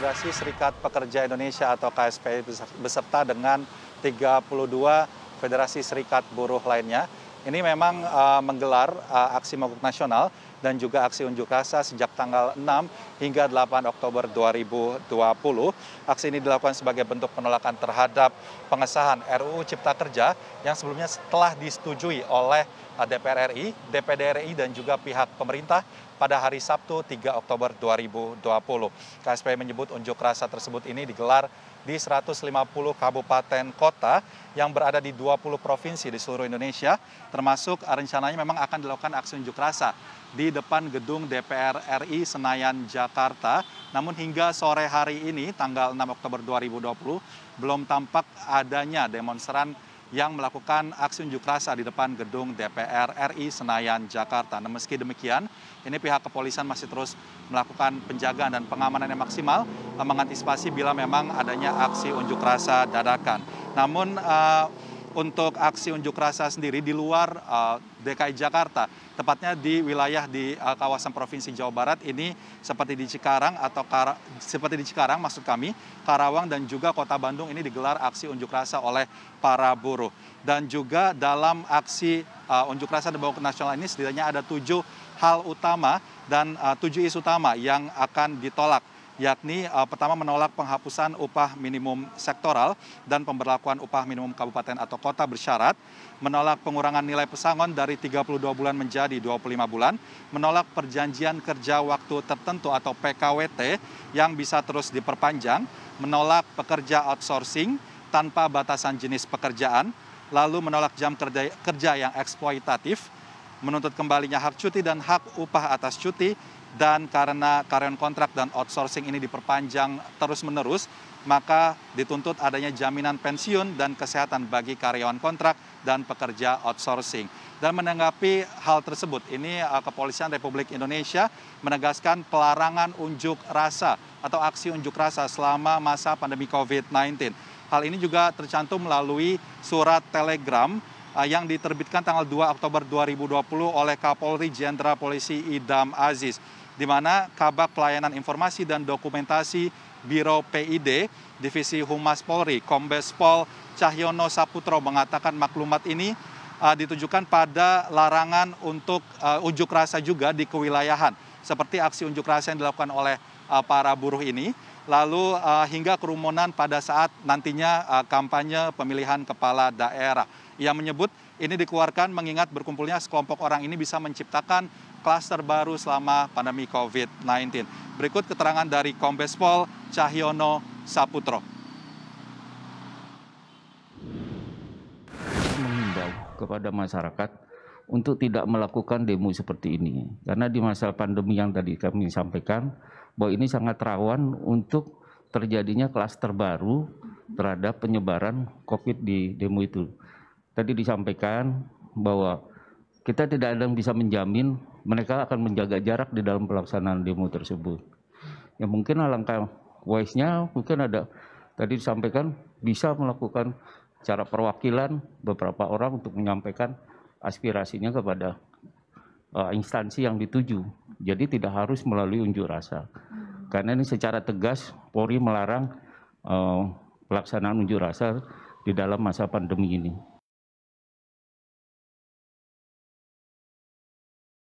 Konfederasi Serikat Pekerja Indonesia atau KSPI beserta dengan 32 Federasi Serikat Buruh lainnya ini memang eh, menggelar eh, aksi mogok nasional dan juga aksi unjuk rasa sejak tanggal 6 hingga 8 Oktober 2020. Aksi ini dilakukan sebagai bentuk penolakan terhadap pengesahan RUU Cipta Kerja yang sebelumnya telah disetujui oleh eh, DPR RI, DPD RI dan juga pihak pemerintah pada hari Sabtu 3 Oktober 2020. KSP menyebut unjuk rasa tersebut ini digelar di 150 kabupaten kota yang berada di 20 provinsi di seluruh Indonesia, termasuk eh, rencananya memang akan dilakukan aksi unjuk rasa di depan gedung DPR RI Senayan, Jakarta. Namun hingga sore hari ini, tanggal 6 Oktober 2020, belum tampak adanya demonstran yang melakukan aksi unjuk rasa di depan gedung DPR RI Senayan, Jakarta. Nah, meski demikian, ini pihak kepolisian masih terus melakukan penjagaan dan pengamanan yang maksimal eh, mengantisipasi bila memang adanya aksi unjuk rasa dadakan. Namun, uh, untuk aksi unjuk rasa sendiri di luar eh, DKI Jakarta, tepatnya di wilayah di eh, kawasan Provinsi Jawa Barat ini seperti di Cikarang atau Kar seperti di Cikarang maksud kami, Karawang dan juga Kota Bandung ini digelar aksi unjuk rasa oleh para buruh. Dan juga dalam aksi eh, unjuk rasa di bawah nasional ini setidaknya ada tujuh hal utama dan tujuh isu utama yang akan ditolak yakni uh, pertama menolak penghapusan upah minimum sektoral dan pemberlakuan upah minimum kabupaten atau kota bersyarat, menolak pengurangan nilai pesangon dari 32 bulan menjadi 25 bulan, menolak perjanjian kerja waktu tertentu atau PKWT yang bisa terus diperpanjang, menolak pekerja outsourcing tanpa batasan jenis pekerjaan, lalu menolak jam kerja, kerja yang eksploitatif, menuntut kembalinya hak cuti dan hak upah atas cuti, dan karena karyawan kontrak dan outsourcing ini diperpanjang terus-menerus, maka dituntut adanya jaminan pensiun dan kesehatan bagi karyawan kontrak dan pekerja outsourcing. Dan menanggapi hal tersebut, ini eh, Kepolisian Republik Indonesia menegaskan pelarangan unjuk rasa atau aksi unjuk rasa selama masa pandemi COVID-19. Hal ini juga tercantum melalui surat telegram eh, yang diterbitkan tanggal 2 Oktober 2020 oleh Kapolri Jenderal Polisi Idam Aziz di mana Kabak Pelayanan Informasi dan Dokumentasi Biro PID Divisi Humas Polri, Kombes Pol Cahyono Saputro mengatakan maklumat ini uh, ditujukan pada larangan untuk uh, unjuk rasa juga di kewilayahan, seperti aksi unjuk rasa yang dilakukan oleh uh, para buruh ini, lalu uh, hingga kerumunan pada saat nantinya uh, kampanye pemilihan kepala daerah. Ia menyebut ini dikeluarkan mengingat berkumpulnya sekelompok orang ini bisa menciptakan klaster baru selama pandemi COVID-19. Berikut keterangan dari Kombes Pol Cahyono Saputro. Mengimbau kepada masyarakat untuk tidak melakukan demo seperti ini. Karena di masa pandemi yang tadi kami sampaikan, bahwa ini sangat rawan untuk terjadinya klaster baru terhadap penyebaran COVID di demo itu. Tadi disampaikan bahwa kita tidak ada yang bisa menjamin mereka akan menjaga jarak di dalam pelaksanaan demo tersebut. Ya mungkin alangkah wise-nya mungkin ada tadi disampaikan bisa melakukan cara perwakilan beberapa orang untuk menyampaikan aspirasinya kepada uh, instansi yang dituju. Jadi tidak harus melalui unjuk rasa. Karena ini secara tegas Polri melarang uh, pelaksanaan unjuk rasa di dalam masa pandemi ini.